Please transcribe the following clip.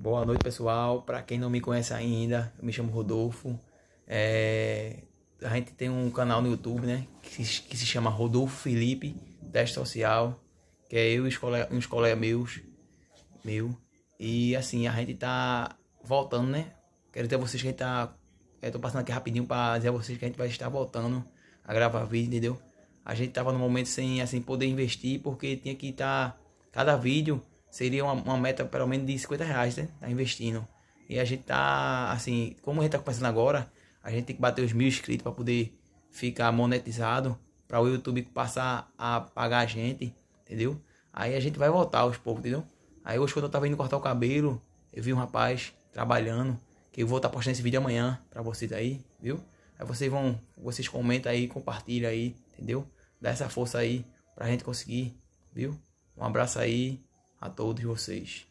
Boa noite, pessoal. Para quem não me conhece ainda, eu me chamo Rodolfo. É... A gente tem um canal no YouTube, né? Que se, que se chama Rodolfo Felipe, Teste Social, que é eu e os colegas, uns colegas meus. Meu. E assim, a gente tá voltando, né? Quero dizer a vocês que a gente tá. Eu é, tô passando aqui rapidinho pra dizer a vocês que a gente vai estar voltando a gravar vídeo, entendeu? A gente tava no momento sem assim, poder investir, porque tinha que estar. Tá... Cada vídeo seria uma, uma, meta pelo menos de 50 reais, né? Tá investindo. E a gente tá, assim, como a gente tá começando agora, a gente tem que bater os mil inscritos para poder ficar monetizado, para o YouTube passar a pagar a gente, entendeu? Aí a gente vai voltar aos poucos, entendeu? Aí hoje quando eu tava indo cortar o cabelo, eu vi um rapaz trabalhando, que eu vou estar tá postando esse vídeo amanhã para vocês aí, viu? Aí vocês vão, vocês comentam aí, compartilham aí, entendeu? Dá essa força aí pra gente conseguir, viu? Um abraço aí a todos vocês.